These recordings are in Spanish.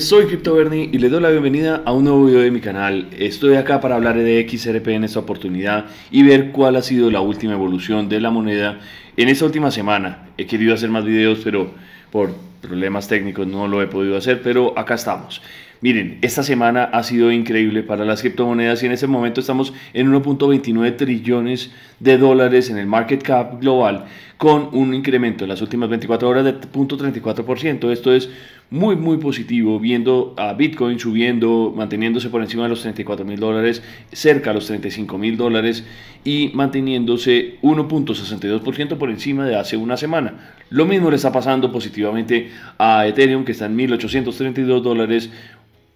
Soy CryptoBernie y les doy la bienvenida a un nuevo video de mi canal. Estoy acá para hablar de XRP en esta oportunidad y ver cuál ha sido la última evolución de la moneda en esta última semana. He querido hacer más videos, pero por problemas técnicos no lo he podido hacer, pero acá estamos. Miren, esta semana ha sido increíble para las criptomonedas y en ese momento estamos en 1.29 trillones de dólares en el market cap global con un incremento en las últimas 24 horas de 0.34%. Esto es muy, muy positivo, viendo a Bitcoin subiendo, manteniéndose por encima de los 34 mil dólares, cerca de los 35 mil dólares y manteniéndose 1.62% por encima de hace una semana. Lo mismo le está pasando positivamente a Ethereum, que está en 1.832 dólares,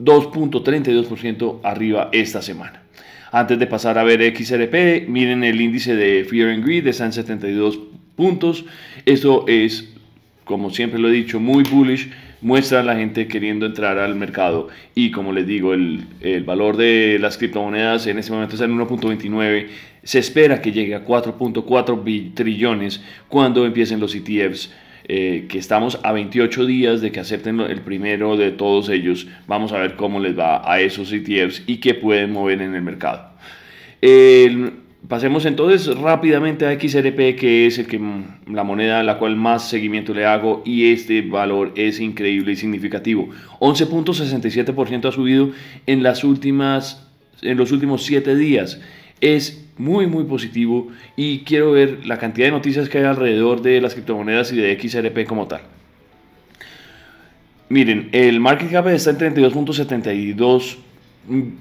2.32% arriba esta semana. Antes de pasar a ver XRP, miren el índice de Fear and Greed, están 72 puntos. Eso es, como siempre lo he dicho, muy bullish, muestra a la gente queriendo entrar al mercado. Y como les digo, el, el valor de las criptomonedas en este momento está en 1.29. Se espera que llegue a 4.4 trillones cuando empiecen los ETFs eh, que estamos a 28 días de que acepten el primero de todos ellos. Vamos a ver cómo les va a esos ETFs y qué pueden mover en el mercado. pasemos entonces rápidamente a XRP, que es el que, mm, la moneda a la cual más seguimiento le hago y este valor es increíble y significativo. 11.67% ha subido en, las últimas, en los últimos 7 días es muy muy positivo y quiero ver la cantidad de noticias que hay alrededor de las criptomonedas y de XRP como tal. Miren, el market cap está en 32.72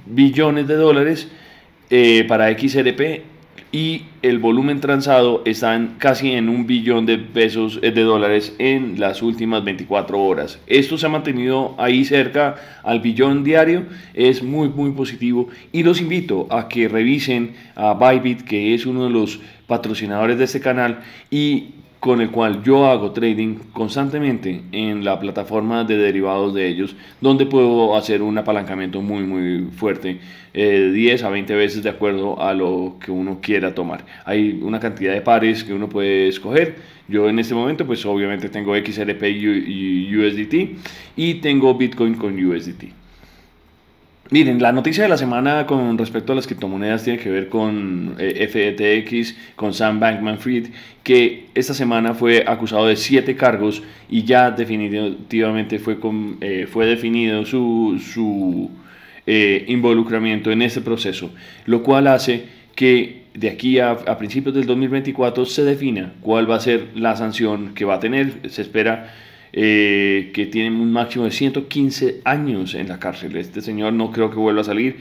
billones de dólares eh, para XRP y el volumen transado en casi en un billón de pesos eh, de dólares en las últimas 24 horas. Esto se ha mantenido ahí cerca al billón diario, es muy muy positivo y los invito a que revisen a Bybit que es uno de los patrocinadores de este canal y con el cual yo hago trading constantemente en la plataforma de derivados de ellos, donde puedo hacer un apalancamiento muy muy fuerte, eh, 10 a 20 veces de acuerdo a lo que uno quiera tomar. Hay una cantidad de pares que uno puede escoger. Yo en este momento pues obviamente tengo XLP y USDT y tengo Bitcoin con USDT. Miren, la noticia de la semana con respecto a las criptomonedas tiene que ver con eh, FTX, con Sam Bankman Fried, que esta semana fue acusado de siete cargos y ya definitivamente fue, eh, fue definido su, su eh, involucramiento en este proceso, lo cual hace que de aquí a principios del 2024 se defina cuál va a ser la sanción que va a tener. Se espera eh, que tiene un máximo de 115 años en la cárcel. Este señor no creo que vuelva a salir.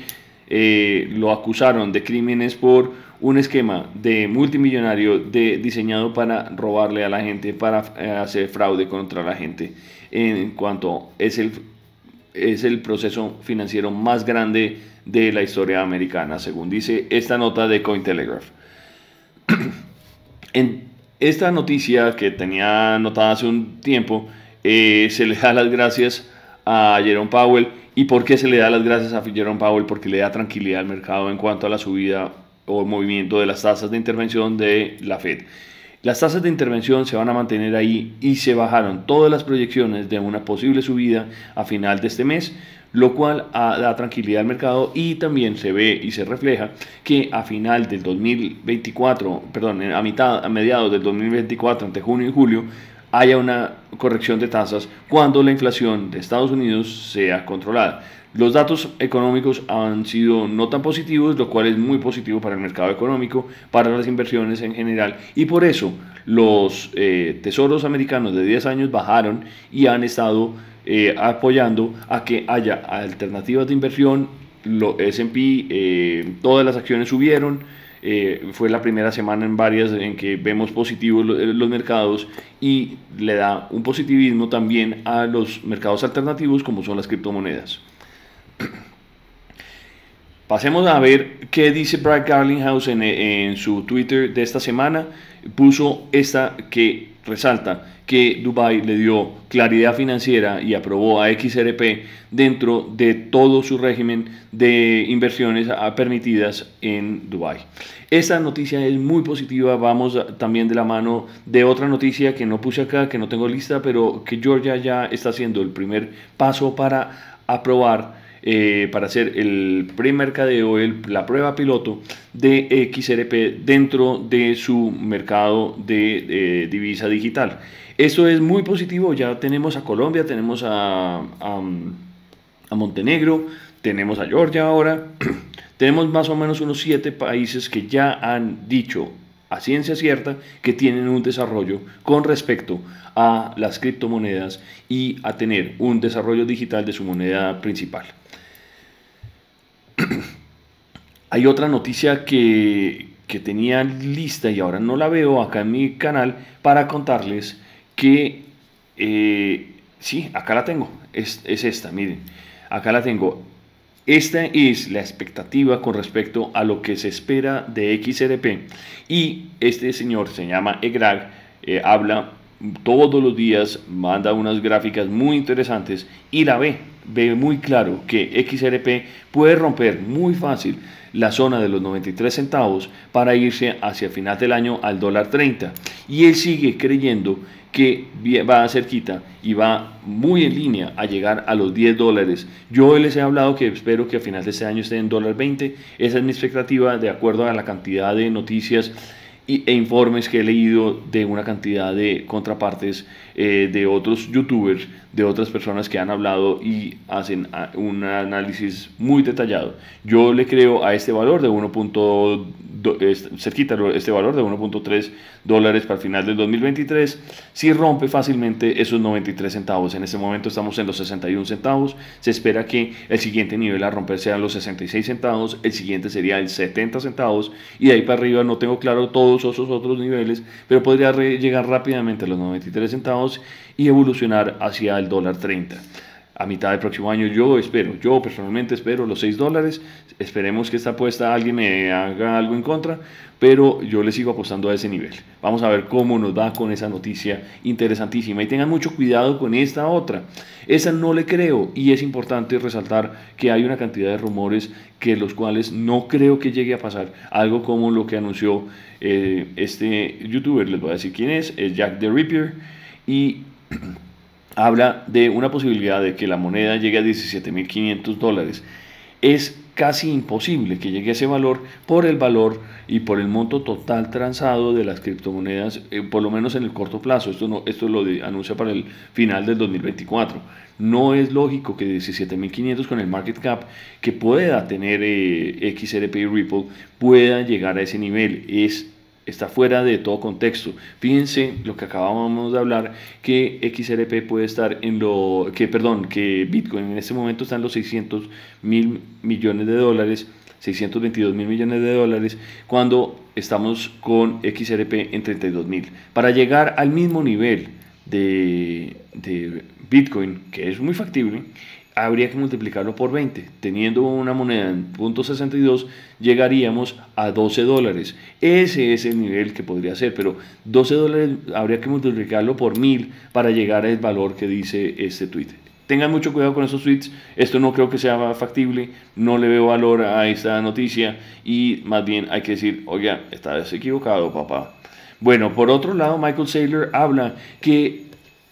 Eh, lo acusaron de crímenes por un esquema de multimillonario de, diseñado para robarle a la gente, para eh, hacer fraude contra la gente. En cuanto es el, es el proceso financiero más grande de la historia americana, según dice esta nota de Cointelegraph. en esta noticia que tenía notada hace un tiempo, eh, se le da las gracias a Jerome Powell. ¿Y por qué se le da las gracias a Jerome Powell? Porque le da tranquilidad al mercado en cuanto a la subida o movimiento de las tasas de intervención de la Fed. Las tasas de intervención se van a mantener ahí y se bajaron todas las proyecciones de una posible subida a final de este mes, lo cual da tranquilidad al mercado y también se ve y se refleja que a final del 2024, perdón, a mitad, a mediados del 2024, entre junio y julio, haya una corrección de tasas cuando la inflación de Estados Unidos sea controlada. Los datos económicos han sido no tan positivos, lo cual es muy positivo para el mercado económico, para las inversiones en general, y por eso los eh, tesoros americanos de 10 años bajaron y han estado eh, apoyando a que haya alternativas de inversión, lo SP, eh, todas las acciones subieron, eh, fue la primera semana en varias en que vemos positivos eh, los, mercados y le da un positivismo también a los mercados alternativos como son las criptomonedas. Pasemos a ver qué dice Brad Garlinghouse en su Twitter de esta semana puso esta que resalta que Dubai le dio claridad financiera y aprobó a XRP dentro de todo su régimen de inversiones permitidas en Dubai. Esta noticia es muy positiva, vamos también de la mano de otra noticia que no puse acá, que no tengo lista, pero que Georgia ya está haciendo el primer paso para aprobar eh, para hacer el premercadeo, la prueba piloto de XRP dentro de su mercado de divisa digital. Esto es muy positivo, ya tenemos a Colombia, tenemos a, a Montenegro, tenemos a Georgia ahora, tenemos más o menos unos siete países que ya han dicho a ciencia cierta que tienen un desarrollo con respecto a las criptomonedas y a tener un desarrollo digital de su moneda principal. Hay otra noticia que, tenía lista y ahora no la veo acá en mi canal para contarles que eh, sí, acá la tengo. Es, esta, miren. Acá la tengo. Esta es la expectativa con respecto a lo que se espera de XRP. Y este señor se llama EGRAG, eh, habla todos los días manda unas gráficas muy interesantes y la ve, ve muy claro que XRP puede romper muy fácil la zona de los 93 centavos para irse hacia final del año al dólar 30. Y él sigue creyendo que va cerquita y va muy en línea a llegar a los 10 dólares. Yo les he hablado que espero que a final de este año esté en dólar 20. Esa es mi expectativa de acuerdo a la cantidad de noticias e informes que he leído de una cantidad de contrapartes eh, de otros youtubers de otras personas que han hablado y hacen ah, un análisis muy detallado. Yo le creo a este valor de 1.2, cerquita este valor de 1.3 dólares para el final del 2023, si rompe fácilmente esos 93 centavos. En este momento estamos en los 61 centavos, se espera que el siguiente nivel a romper sean los 66 centavos, el siguiente sería el 70 centavos y de ahí para arriba no tengo claro todos esos otros niveles, pero podría llegar rápidamente a los 93 centavos y evolucionar hacia el dólar 30 a mitad del próximo año. Yo espero, yo personalmente espero los 6 dólares. Esperemos que esta apuesta alguien me haga algo en contra, pero yo le sigo apostando a ese nivel. Vamos a ver cómo nos va con esa noticia interesantísima. Y tengan mucho cuidado con esta otra. Esa no le creo y es importante resaltar que hay una cantidad de rumores que los cuales no creo que llegue a pasar. Algo como lo que anunció eh, este youtuber, les voy a decir quién es, es eh, Jack the Ripper. Y habla de una posibilidad de que la moneda llegue a 17.500 dólares. Es casi imposible que llegue a ese valor por el valor y por el monto total transado de las criptomonedas, eh, por lo menos en el corto plazo. Esto, no, esto lo anuncia para el final del 2024. No es lógico que 17.500 con el market cap que pueda tener eh, XRP y Ripple pueda llegar a ese nivel. Es está fuera de todo contexto. Fíjense lo que acabamos de hablar, que XRP puede estar en lo, que perdón, que Bitcoin en este momento está en los 600 mil millones de dólares, 622 mil millones de dólares, cuando estamos con XRP en 32 mil. Para llegar al mismo nivel de, de Bitcoin, que es muy factible, habría que multiplicarlo por 20. Teniendo una moneda en .62 llegaríamos a 12 dólares. Ese es el nivel que podría ser, pero 12 dólares habría que multiplicarlo por 1000 para llegar al valor que dice este tweet. Tengan mucho cuidado con esos tweets, esto no creo que sea factible, no le veo valor a esta noticia y más bien hay que decir, oiga, está equivocado papá. Bueno, por otro lado, Michael Saylor habla que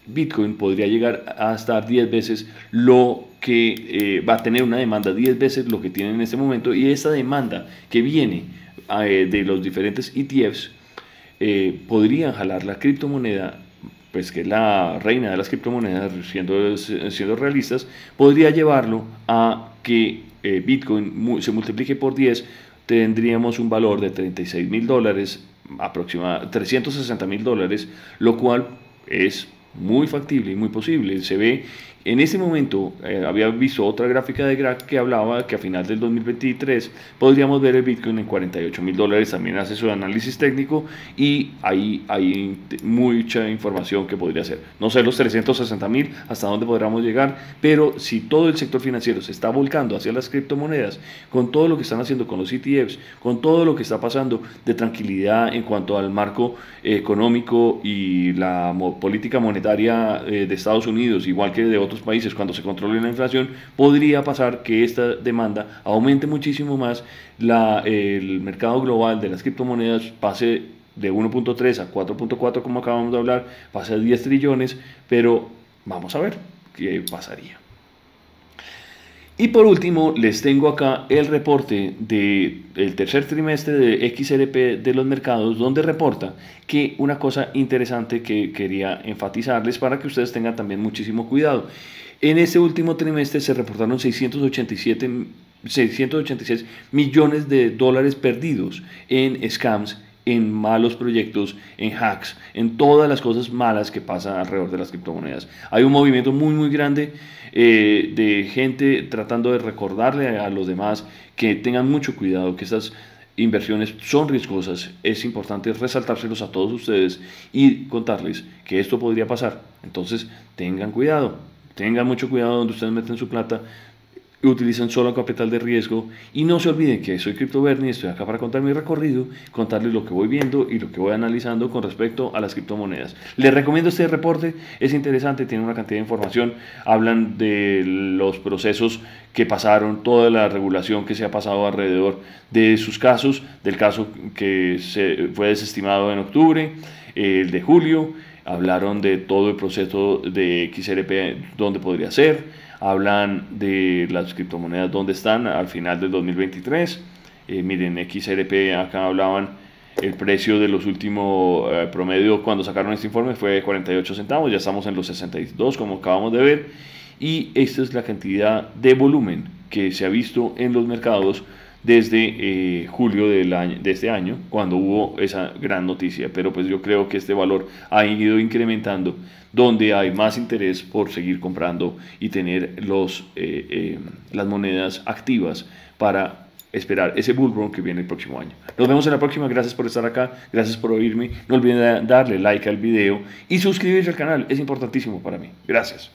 Bitcoin podría llegar a estar 10 veces lo que eh, va a tener una demanda 10 veces lo que tiene en este momento y esa demanda que viene eh, de los diferentes ETFs eh, podría jalar la criptomoneda pues que es la reina de las criptomonedas siendo, siendo realistas podría llevarlo a que Bitcoin se multiplique por 10 tendríamos un valor de 36 mil dólares aproximadamente 360 mil dólares lo cual es muy factible y muy posible. Se ve en ese momento eh, había visto otra gráfica de GRAC que hablaba que a final del 2023 podríamos ver el Bitcoin en 48 mil dólares. También hace su análisis técnico y ahí hay mucha información que podría ser. No sé los 360 mil hasta dónde podríamos llegar, pero si todo el sector financiero se está volcando hacia las criptomonedas, con todo lo que están haciendo con los ETFs, con todo lo que está pasando de tranquilidad en cuanto al marco eh, económico y la política monetaria eh, de Estados Unidos, igual que de otros países cuando se controle la inflación, podría pasar que esta demanda aumente muchísimo más, la, el mercado global de las criptomonedas pase de 1.3 a 4.4 como acabamos de hablar, pase a 10 trillones, pero vamos a ver qué pasaría. Y por último, les tengo acá el reporte del tercer trimestre de XRP de los mercados, donde reporta que una cosa interesante que quería enfatizarles para que ustedes tengan también muchísimo cuidado. En este último trimestre se reportaron 687, 686 millones de dólares perdidos en scams en malos proyectos, en hacks, en todas las cosas malas que pasan alrededor de las criptomonedas. Hay un movimiento muy, muy grande eh, de gente tratando de recordarle a los demás que tengan mucho cuidado, que estas inversiones son riesgosas, es importante resaltárselos a todos ustedes y contarles que esto podría pasar. Entonces, tengan cuidado, tengan mucho cuidado donde ustedes meten su plata, utilizan solo capital de riesgo y no se olviden que soy Crypto Bernie, estoy acá para contar mi recorrido, contarles lo que voy viendo y lo que voy analizando con respecto a las criptomonedas. Les recomiendo este reporte, es interesante, tiene una cantidad de información, hablan de los procesos que pasaron, toda la regulación que se ha pasado alrededor de sus casos, del caso que se fue desestimado en octubre, el de julio, hablaron de todo el proceso de XRP, dónde podría ser, hablan de las criptomonedas, dónde están al final del 2023. Eh, miren, XRP, acá hablaban el precio de los últimos eh, promedio cuando sacaron este informe fue de 48 centavos, ya estamos en los 62 como acabamos de ver. Y esta es la cantidad de volumen que se ha visto en los mercados desde eh, julio del año, de este año, cuando hubo esa gran noticia. Pero pues yo creo que este valor ha ido incrementando, donde hay más interés por seguir comprando y tener los, eh, eh, las monedas activas para esperar ese bull run que viene el próximo año. Nos vemos en la próxima. Gracias por estar acá. Gracias por oírme. No olviden darle like al video y suscribirse al canal. Es importantísimo para mí. Gracias.